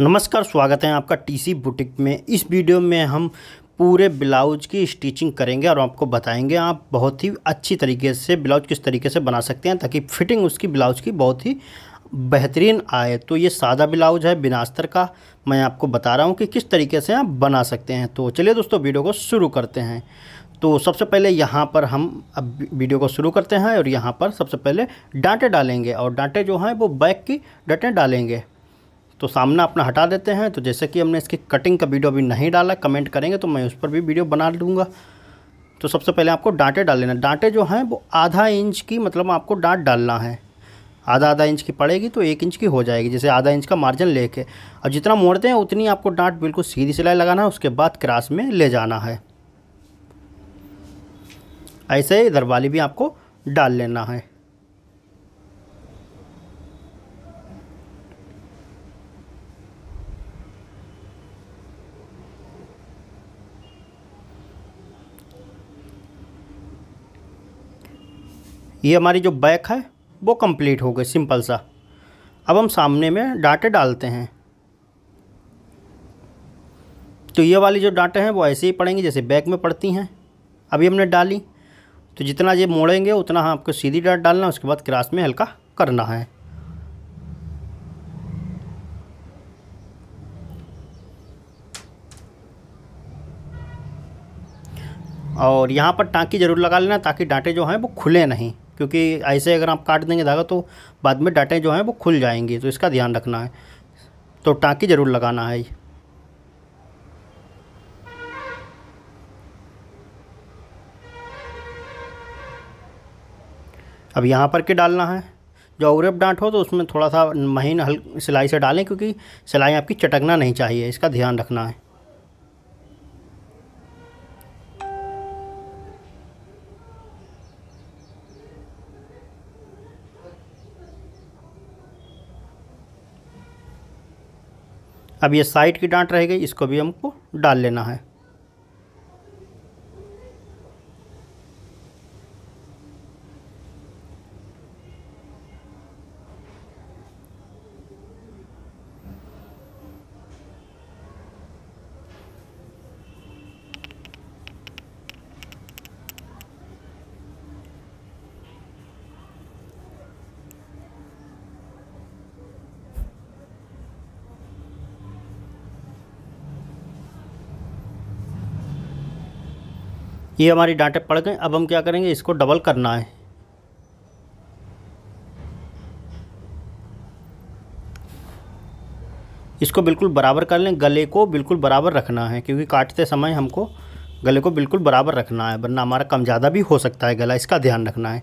नमस्कार स्वागत है आपका टीसी बुटीक में इस वीडियो में हम पूरे ब्लाउज की स्टिचिंग करेंगे और आपको बताएंगे आप बहुत ही अच्छी तरीके से ब्लाउज किस तरीके से बना सकते हैं ताकि फिटिंग उसकी ब्लाउज की बहुत ही बेहतरीन आए तो ये सादा ब्लाउज है बिनास्तर का मैं आपको बता रहा हूँ कि किस तरीके से आप बना सकते हैं तो चलिए दोस्तों वीडियो को शुरू करते हैं तो सबसे पहले यहाँ पर हम अब वीडियो को शुरू करते हैं और यहाँ पर सबसे पहले डांटे डालेंगे और डांटे जो हैं वो बैक की डांटें डालेंगे तो सामना अपना हटा देते हैं तो जैसे कि हमने इसकी कटिंग का वीडियो अभी नहीं डाला कमेंट करेंगे तो मैं उस पर भी वीडियो बना लूँगा तो सबसे पहले आपको डांटे डाल लेना डांटे जो हैं वो आधा इंच की मतलब आपको डांट डालना है आधा आधा इंच की पड़ेगी तो एक इंच की हो जाएगी जैसे आधा इंच का मार्जिन लेके और जितना मोड़ते हैं उतनी आपको डांट बिल्कुल सीधी सिलाई लगाना है उसके बाद क्रास में ले जाना है ऐसे ही इधर वाली भी आपको डाल लेना है ये हमारी जो बैक है वो कंप्लीट हो गई सिंपल सा अब हम सामने में डाटे डालते हैं तो ये वाली जो डाटे हैं वो ऐसे ही पड़ेंगे जैसे बैक में पड़ती हैं अभी हमने डाली तो जितना ये मोड़ेंगे उतना हाँ आपको सीधी डाट डालना उसके बाद क्रास में हल्का करना है और यहाँ पर टाँकी ज़रूर लगा लेना ताकि डांटे जो हैं वो खुले नहीं क्योंकि ऐसे अगर आप काट देंगे धागा तो बाद में डाटें जो हैं वो खुल जाएंगी तो इसका ध्यान रखना है तो टाँकी ज़रूर लगाना है अब यहाँ पर के डालना है जो औरब डांट हो तो उसमें थोड़ा सा महीन हल सिलाई से डालें क्योंकि सिलाई आपकी चटकना नहीं चाहिए इसका ध्यान रखना है अब ये साइड की डांट रह गई इसको भी हमको डाल लेना है ये हमारी डांटे पड़ गए अब हम क्या करेंगे इसको डबल करना है इसको बिल्कुल बराबर कर लें गले को बिल्कुल बराबर रखना है क्योंकि काटते समय हमको गले को बिल्कुल बराबर रखना है वरना हमारा कम ज़्यादा भी हो सकता है गला इसका ध्यान रखना है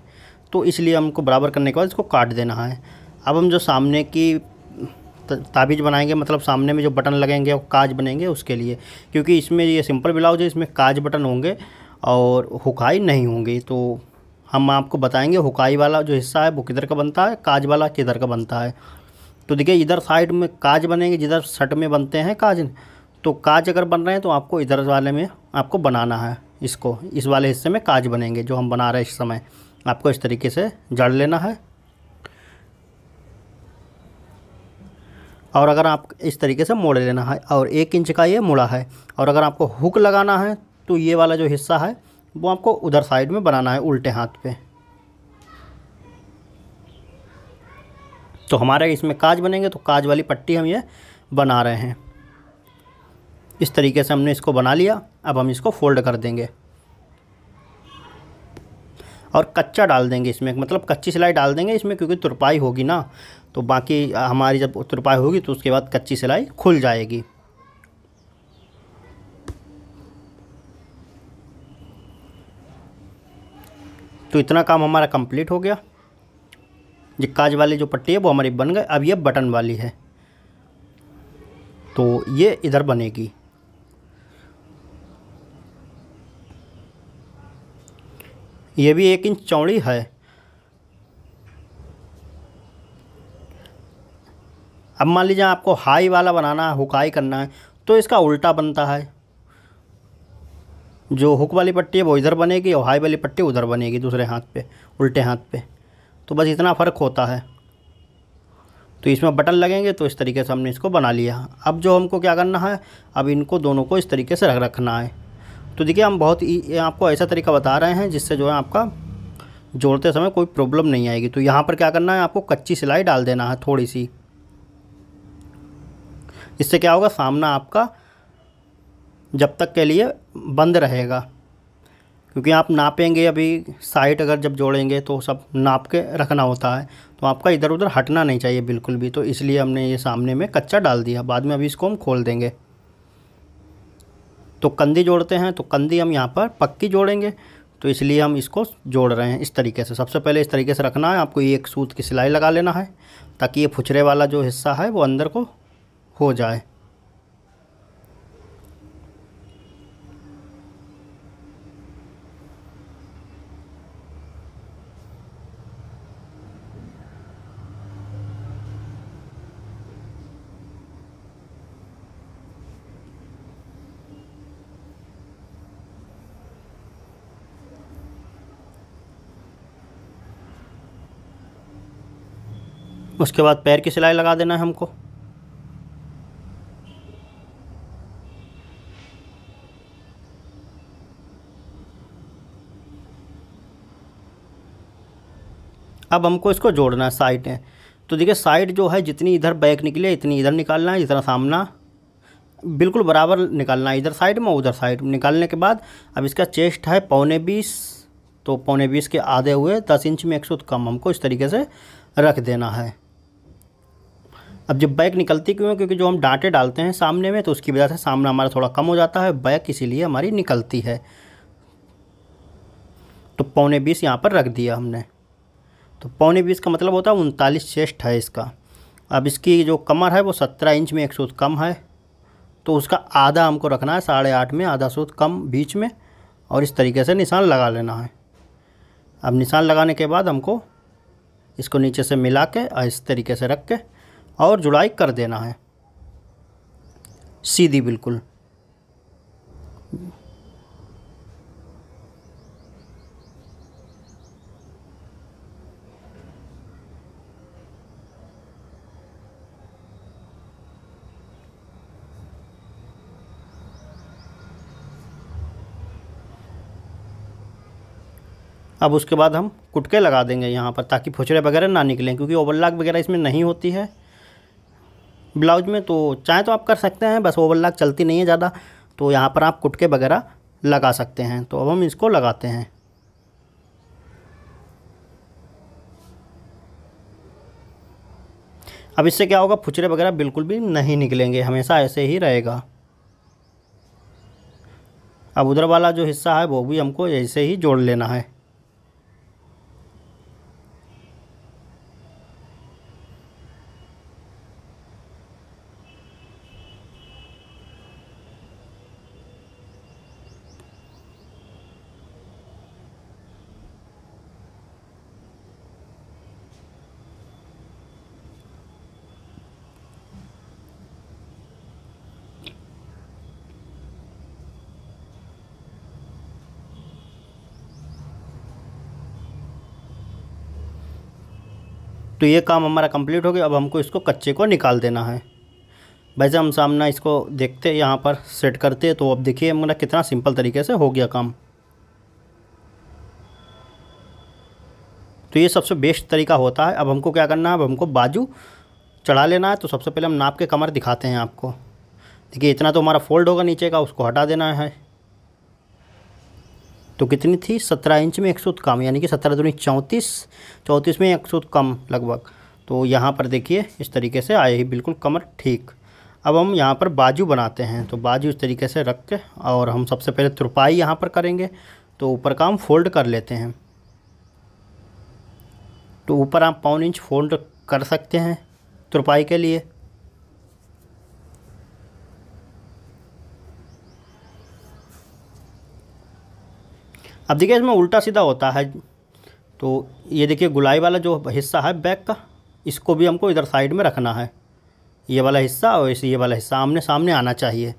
तो इसलिए हमको बराबर करने के बाद इसको काट देना है अब हम जो सामने की ताबीज बनाएंगे मतलब सामने में जो बटन लगेंगे और काज बनेंगे उसके लिए क्योंकि इसमें ये सिंपल ब्लाउज है इसमें काज बटन होंगे और हुकाई नहीं होंगे तो हम आपको बताएंगे हुकाई वाला जो हिस्सा है वो किधर का बनता है काज वाला किधर का बनता है तो देखिए इधर साइड में काज बनेंगे जिधर सट में बनते हैं काज तो काज अगर बन रहे हैं तो आपको इधर वाले में आपको बनाना है इसको इस वाले हिस्से में काज बनेंगे जो हम बना रहे हैं इस समय आपको इस तरीके से जड़ लेना है और अगर आप इस तरीके से मोड़ लेना है और एक इंच का ये मुड़ा है और अगर आपको हुक लगाना है तो ये वाला जो हिस्सा है वो आपको उधर साइड में बनाना है उल्टे हाथ पे तो हमारे इसमें काज बनेंगे तो काज वाली पट्टी हम ये बना रहे हैं इस तरीके से हमने इसको बना लिया अब हम इसको फोल्ड कर देंगे और कच्चा डाल देंगे इसमें मतलब कच्ची सिलाई डाल देंगे इसमें क्योंकि तुरपाई होगी ना तो बाकी हमारी जब तुरपाई होगी तो उसके बाद कच्ची सिलाई खुल जाएगी तो इतना काम हमारा कंप्लीट हो गया ये काज वाली जो पट्टी है वो हमारी बन गई अब ये बटन वाली है तो ये इधर बनेगी ये भी एक इंच चौड़ी है अब मान लीजिए आपको हाई वाला बनाना है हुकाई करना है तो इसका उल्टा बनता है जो हुक वाली पट्टी है वो इधर बनेगी और हाई वाली पट्टी उधर बनेगी दूसरे हाथ पे उल्टे हाथ पे तो बस इतना फ़र्क होता है तो इसमें बटन लगेंगे तो इस तरीके से हमने इसको बना लिया अब जो हमको क्या करना है अब इनको दोनों को इस तरीके से रख रखना है तो देखिए हम बहुत ही आपको ऐसा तरीका बता रहे हैं जिससे जो है आपका जोड़ते समय कोई प्रॉब्लम नहीं आएगी तो यहाँ पर क्या करना है आपको कच्ची सिलाई डाल देना है थोड़ी सी इससे क्या होगा सामना आपका जब तक के लिए बंद रहेगा क्योंकि आप नापेंगे अभी साइट अगर जब जोड़ेंगे तो सब नाप के रखना होता है तो आपका इधर उधर हटना नहीं चाहिए बिल्कुल भी तो इसलिए हमने ये सामने में कच्चा डाल दिया बाद में अभी इसको हम खोल देंगे तो कंदी जोड़ते हैं तो कंदी हम यहाँ पर पक्की जोड़ेंगे तो इसलिए हम इसको जोड़ रहे हैं इस तरीके से सबसे पहले इस तरीके से रखना है आपको ये एक सूत की सिलाई लगा लेना है ताकि ये फुचरे वाला जो हिस्सा है वो अंदर को हो जाए उसके बाद पैर की सिलाई लगा देना है हमको अब हमको इसको जोड़ना है साइडें तो देखिए साइड जो है जितनी इधर बैक निकले इतनी इधर निकालना है जितना सामना बिल्कुल बराबर निकालना है इधर साइड में उधर साइड निकालने के बाद अब इसका चेस्ट है पौने बीस तो पौने बीस के आधे हुए दस इंच में एक सौ कम हमको इस तरीके से रख देना है अब जब बैक निकलती क्यों है क्योंकि जो हम डांटे डालते हैं सामने में तो उसकी वजह से सामना हमारा थोड़ा कम हो जाता है बैक इसीलिए हमारी निकलती है तो पौने बीस यहाँ पर रख दिया हमने तो पौने बीस का मतलब होता है उनतालीस चेस्ट है इसका अब इसकी जो कमर है वो सत्रह इंच में एक सूत कम है तो उसका आधा हमको रखना है साढ़े आठ में आधा सूत कम बीच में और इस तरीके से निशान लगा लेना है अब निशान लगाने के बाद हमको इसको नीचे से मिला के और इस तरीके से रख के और जुड़ाई कर देना है सीधी बिल्कुल अब उसके बाद हम कुटके लगा देंगे यहाँ पर ताकि फुचरे वगैरह ना निकलें क्योंकि ओवरलॉक वगैरह इसमें नहीं होती है ब्लाउज में तो चाहे तो आप कर सकते हैं बस ओवरलॉक चलती नहीं है ज़्यादा तो यहाँ पर आप कुटके वगैरह लगा सकते हैं तो अब हम इसको लगाते हैं अब इससे क्या होगा फुचरे वगैरह बिल्कुल भी नहीं निकलेंगे हमेशा ऐसे ही रहेगा अब उधर वाला जो हिस्सा है वो भी हमको ऐसे ही जोड़ लेना है तो ये काम हमारा कंप्लीट हो गया अब हमको इसको कच्चे को निकाल देना है वैसे हम सामना इसको देखते यहाँ पर सेट करते तो अब देखिए मेरा कितना सिंपल तरीके से हो गया काम तो ये सबसे बेस्ट तरीका होता है अब हमको क्या करना है अब हमको बाजू चढ़ा लेना है तो सबसे पहले हम नाप के कमर दिखाते हैं आपको देखिए इतना तो हमारा फोल्ड होगा नीचे का उसको हटा देना है तो कितनी थी सत्रह इंच में एक सौ कम यानी कि सत्रह दूनी चौंतीस चौंतीस में एक सौ कम लगभग तो यहाँ पर देखिए इस तरीके से आएगी बिल्कुल कमर ठीक अब हम यहाँ पर बाजू बनाते हैं तो बाजू इस तरीके से रख के और हम सबसे पहले तुरपाई यहाँ पर करेंगे तो ऊपर का हम फोल्ड कर लेते हैं तो ऊपर आप पौन इंच फोल्ड कर सकते हैं तुरपाई के लिए अब देखिए इसमें उल्टा सीधा होता है तो ये देखिए गुलाई वाला जो हिस्सा है बैक का इसको भी हमको इधर साइड में रखना है ये वाला हिस्सा और इस ये वाला हिस्सा आमने सामने आना चाहिए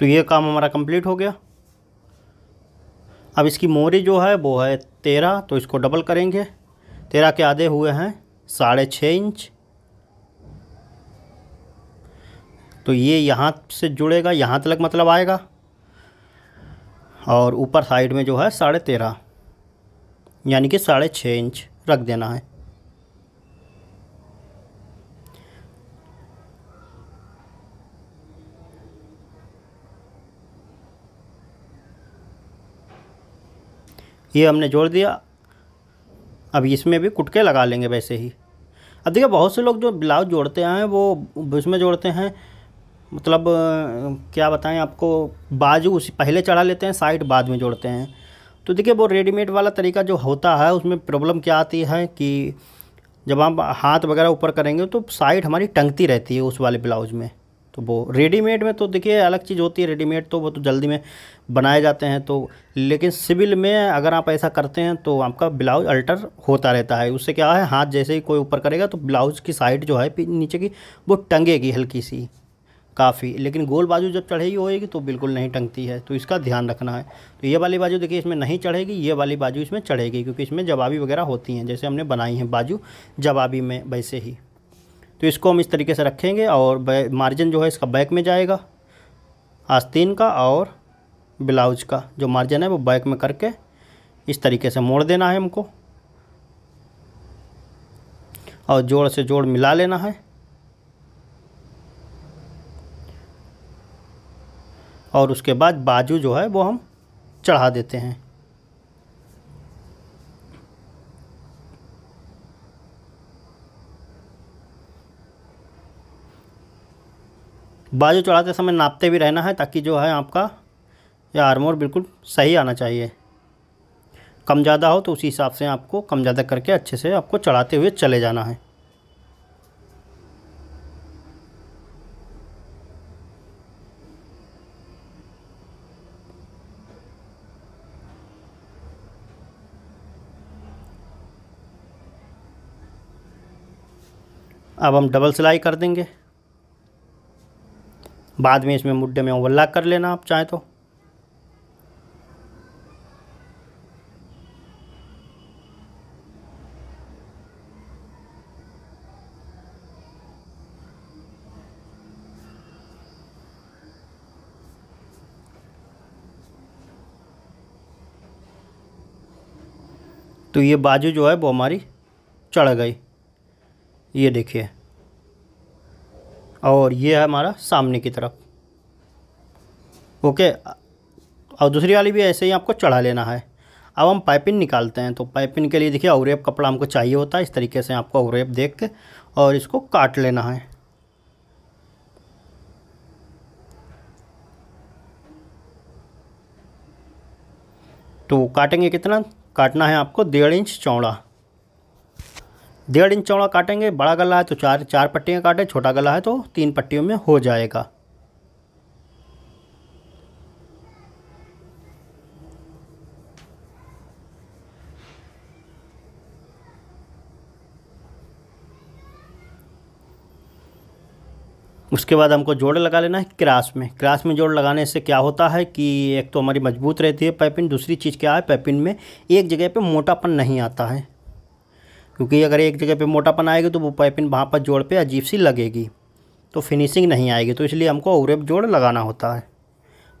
तो ये काम हमारा कंप्लीट हो गया अब इसकी मोरी जो है वो है तेरह तो इसको डबल करेंगे तेरह के आधे हुए हैं साढ़े छः इंच तो ये यहाँ से जुड़ेगा यहाँ तक मतलब आएगा और ऊपर साइड में जो है साढ़े तेरह यानी कि साढ़े छः इंच रख देना है ये हमने जोड़ दिया अब इसमें भी कुटके लगा लेंगे वैसे ही अब देखिए बहुत से लोग जो ब्लाउज जोड़ते हैं वो उसमें जोड़ते हैं मतलब क्या बताएं आपको बाजू उसी पहले चढ़ा लेते हैं साइड बाद में जोड़ते हैं तो देखिए वो रेडीमेड वाला तरीका जो होता है उसमें प्रॉब्लम क्या आती है कि जब आप हाथ वगैरह ऊपर करेंगे तो साइड हमारी टंगती रहती है उस वाले ब्लाउज में तो वो रेडीमेड में तो देखिए अलग चीज़ होती है रेडीमेड तो वो तो जल्दी में बनाए जाते हैं तो लेकिन सिविल में अगर आप ऐसा करते हैं तो आपका ब्लाउज अल्टर होता रहता है उससे क्या है हाथ जैसे ही कोई ऊपर करेगा तो ब्लाउज की साइड जो है नीचे की वो टंगेगी हल्की सी काफ़ी लेकिन गोल बाजू जब चढ़ेगी होएगी तो बिल्कुल नहीं टंगती है तो इसका ध्यान रखना है तो ये वाली बाजू देखिए इसमें नहीं चढ़ेगी ये वाली बाजू इसमें चढ़ेगी क्योंकि इसमें जवाबी वगैरह होती हैं जैसे हमने बनाई हैं बाजू जवाबी में वैसे ही तो इसको हम इस तरीके से रखेंगे और मार्जिन जो है इसका बैक में जाएगा आस्तीन का और ब्लाउज का जो मार्जिन है वो बैक में करके इस तरीके से मोड़ देना है हमको और जोड़ से जोड़ मिला लेना है और उसके बाद बाजू जो है वो हम चढ़ा देते हैं बाजू चढ़ाते समय नापते भी रहना है ताकि जो है आपका यह आर्मोर बिल्कुल सही आना चाहिए कम ज़्यादा हो तो उसी हिसाब से आपको कम ज़्यादा करके अच्छे से आपको चढ़ाते हुए चले जाना है अब हम डबल सिलाई कर देंगे बाद में इसमें मुड्डे में ओवरलॉक कर लेना आप चाहें तो तो ये बाजू जो है वो हमारी चढ़ गई ये देखिए और ये है हमारा सामने की तरफ ओके और दूसरी वाली भी ऐसे ही आपको चढ़ा लेना है अब हम पाइपिंग निकालते हैं तो पाइपिंग के लिए देखिए औरेप कपड़ा हमको चाहिए होता है इस तरीके से आपको औरेप देख के और इसको काट लेना है तो काटेंगे कितना काटना है आपको डेढ़ इंच चौड़ा डेढ़ इंच चौड़ा काटेंगे बड़ा गला है तो चार चार पट्टियाँ काटें छोटा गला है तो तीन पट्टियों में हो जाएगा उसके बाद हमको जोड़ लगा लेना है क्रास में क्रास में जोड़ लगाने से क्या होता है कि एक तो हमारी मजबूत रहती है पैपिन दूसरी चीज़ क्या है पैपिन में एक जगह पे मोटापन नहीं आता है क्योंकि अगर एक जगह पे मोटापन आएगा तो वो पाइपिन वहाँ पर जोड़ पे अजीब सी लगेगी तो फिनिशिंग नहीं आएगी तो इसलिए हमको अवरेप जोड़ लगाना होता है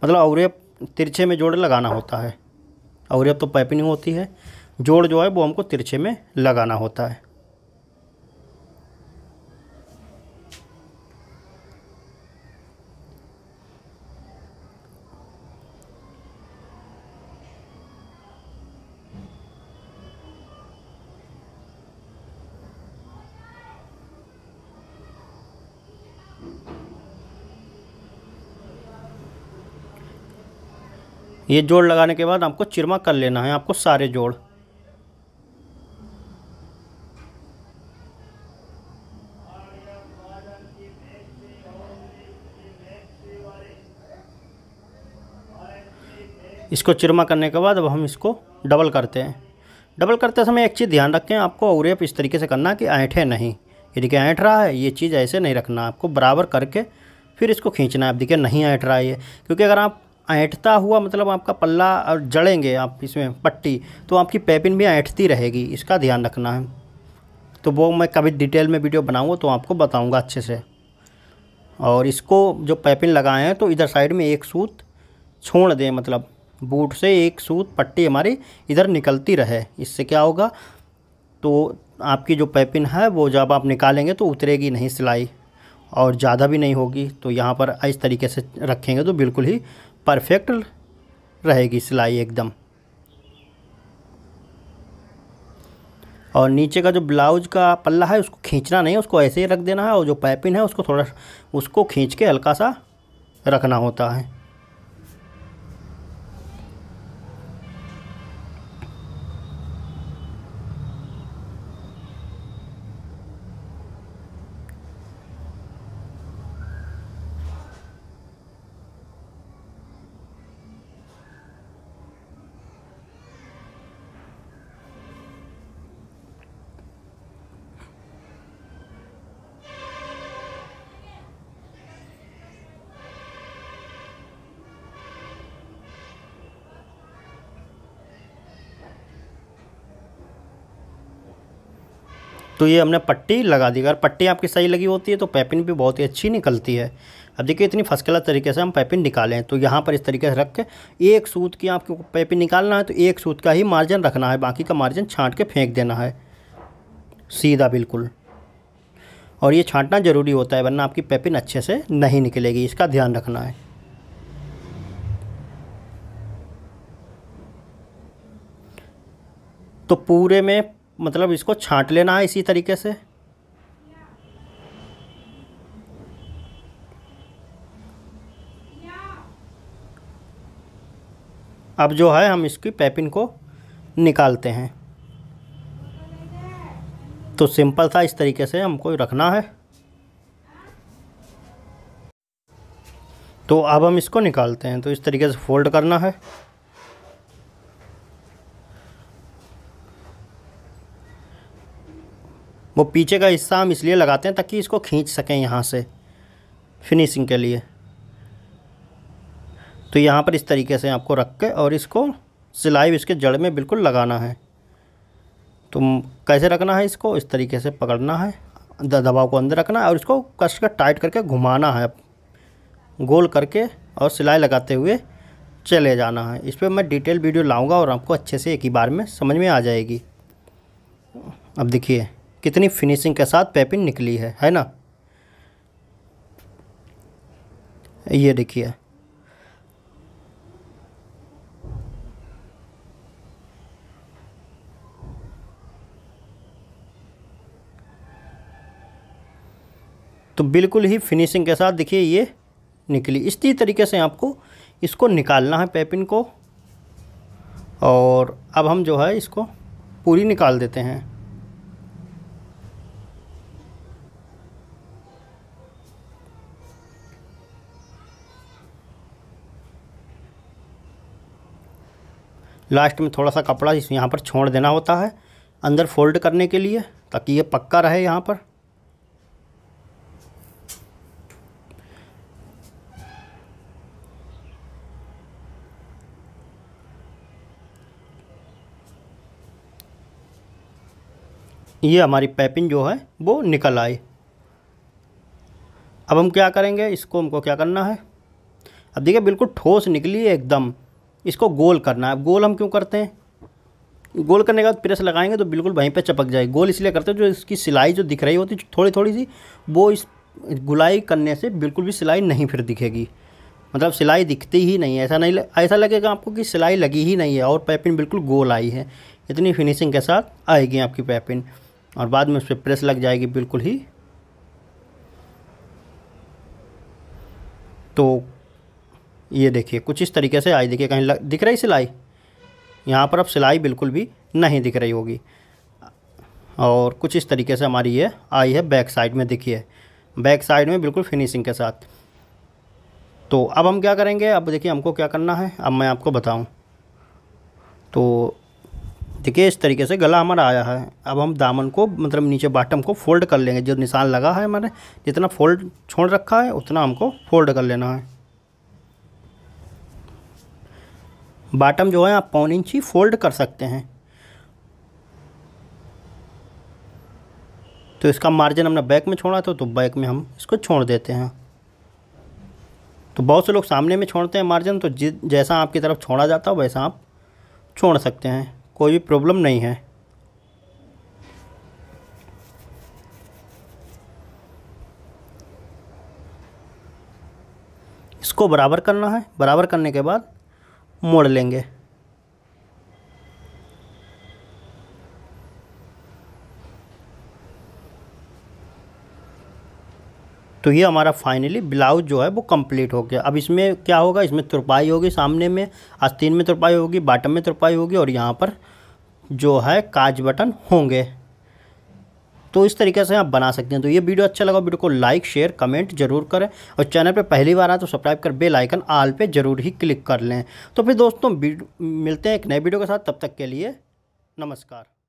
मतलब अवरेप तिरछे में जोड़ लगाना होता है अवरेप तो पाइपिंग होती है जोड़ जो है वो हमको तिरछे में लगाना होता है ये जोड़ लगाने के बाद आपको चिरमा कर लेना है आपको सारे जोड़ इसको चिरमा करने के बाद अब हम इसको डबल करते हैं डबल करते समय एक चीज़ ध्यान रखें आपको औरेप इस तरीके से करना कि ऐंठे नहीं ये देखिए ऐंठ रहा है ये चीज़ ऐसे नहीं रखना आपको बराबर करके फिर इसको खींचना है अब देखिए नहीं ऐंठ रहा है ये क्योंकि अगर आप ऐठता हुआ मतलब आपका पल्ला और जड़ेंगे आप इसमें पट्टी तो आपकी पैपिन भी ऐंठती रहेगी इसका ध्यान रखना है तो वो मैं कभी डिटेल में वीडियो बनाऊँगा तो आपको बताऊँगा अच्छे से और इसको जो पैपिन लगाए हैं तो इधर साइड में एक सूत छोड़ दें मतलब बूट से एक सूत पट्टी हमारी इधर निकलती रहे इससे क्या होगा तो आपकी जो पैपिन है वो जब आप निकालेंगे तो उतरेगी नहीं सिलाई और ज़्यादा भी नहीं होगी तो यहाँ पर इस तरीके से रखेंगे तो बिल्कुल ही परफेक्ट रहेगी सिलाई एकदम और नीचे का जो ब्लाउज का पल्ला है उसको खींचना नहीं उसको ऐसे ही रख देना है और जो पैपिन है उसको थोड़ा उसको खींच के हल्का सा रखना होता है तो ये हमने पट्टी लगा दी अगर पट्टी आपकी सही लगी होती है तो पैपिन भी बहुत ही अच्छी निकलती है अब देखिए इतनी फर्स्ट क्लास तरीके से हम पैपिन निकालें तो यहाँ पर इस तरीके से रख के एक सूत की आपको पैपिन निकालना है तो एक सूत का ही मार्जिन रखना है बाकी का मार्जिन छाँट के फेंक देना है सीधा बिल्कुल और ये छाँटना ज़रूरी होता है वरना आपकी पैपिन अच्छे से नहीं निकलेगी इसका ध्यान रखना है तो पूरे में मतलब इसको छांट लेना है इसी तरीके से अब जो है हम इसकी पैपिन को निकालते हैं तो सिंपल था इस तरीके से हमको रखना है तो अब हम इसको निकालते हैं तो इस तरीके से फोल्ड करना है वो पीछे का हिस्सा हम इसलिए लगाते हैं ताकि इसको खींच सकें यहाँ से फिनिशिंग के लिए तो यहाँ पर इस तरीके से आपको रख के और इसको सिलाई इसके जड़ में बिल्कुल लगाना है तो कैसे रखना है इसको इस तरीके से पकड़ना है दबाव को अंदर रखना है और इसको कस कर टाइट करके घुमाना है गोल करके और सिलाई लगाते हुए चले जाना है इस पर मैं डिटेल वीडियो लाऊंगा और आपको अच्छे से एक ही बार में समझ में आ जाएगी अब देखिए कितनी फिनिशिंग के साथ पैपिंग निकली है है ना ये देखिए तो बिल्कुल ही फिनिशिंग के साथ देखिए ये निकली इसी तरीके से आपको इसको निकालना है पेपिन को और अब हम जो है इसको पूरी निकाल देते हैं लास्ट में थोड़ा सा कपड़ा इस यहाँ पर छोड़ देना होता है अंदर फोल्ड करने के लिए ताकि ये पक्का रहे यहाँ पर ये हमारी पैपिंग जो है वो निकल आई अब हम क्या करेंगे इसको हमको क्या करना है अब देखिए बिल्कुल ठोस निकली है एकदम इसको गोल करना है अब गोल हम क्यों करते हैं गोल करने के बाद प्रेस लगाएंगे तो बिल्कुल वहीं पे चपक जाए गोल इसलिए करते हैं जो इसकी सिलाई जो दिख रही होती है थोड़ी थोड़ी सी वो इस गुलाई करने से बिल्कुल भी सिलाई नहीं फिर दिखेगी मतलब सिलाई दिखती ही नहीं है ऐसा नहीं ऐसा लगेगा आपको कि सिलाई लगी ही नहीं है और पैपिन बिल्कुल गोल आई है इतनी फिनिशिंग के साथ आएगी आपकी पैपिन और बाद में उस पर प्रेस लग जाएगी बिल्कुल ही तो ये देखिए कुछ इस तरीके से आई देखिए कहीं दिख रही सिलाई यहाँ पर अब सिलाई बिल्कुल भी नहीं दिख रही होगी और कुछ इस तरीके से हमारी ये आई है बैक साइड में देखिए बैक साइड में बिल्कुल फिनिशिंग के साथ तो अब हम क्या करेंगे अब देखिए हमको क्या करना है अब मैं आपको बताऊं तो देखिए इस तरीके से गला हमारा आया है अब हम दामन को मतलब नीचे बाटम को फोल्ड कर लेंगे जो निशान लगा है हमारे जितना फोल्ड छोड़ रखा है उतना हमको फोल्ड कर लेना है बाटम जो है आप पौन इंच ही फोल्ड कर सकते हैं तो इसका मार्जिन हमने बैक में छोड़ा था तो बैक में हम इसको छोड़ देते हैं तो बहुत से लोग सामने में छोड़ते हैं मार्जिन तो जैसा आपकी तरफ छोड़ा जाता हो वैसा आप छोड़ सकते हैं कोई भी प्रॉब्लम नहीं है इसको बराबर करना है बराबर करने के बाद मोड़ लेंगे तो ये हमारा फाइनली ब्लाउज जो है वो कंप्लीट हो गया अब इसमें क्या होगा इसमें तुरपाई होगी सामने में आस्तीन में तुरपाई होगी बाटम में तुरपाई होगी और यहाँ पर जो है काज बटन होंगे तो इस तरीके से आप बना सकते हैं तो ये वीडियो अच्छा लगा वीडियो को लाइक शेयर कमेंट जरूर करें और चैनल पर पहली बार आए तो सब्सक्राइब कर बेल आइकन आल पे जरूर ही क्लिक कर लें तो फिर दोस्तों मिलते हैं एक नए वीडियो के साथ तब तक के लिए नमस्कार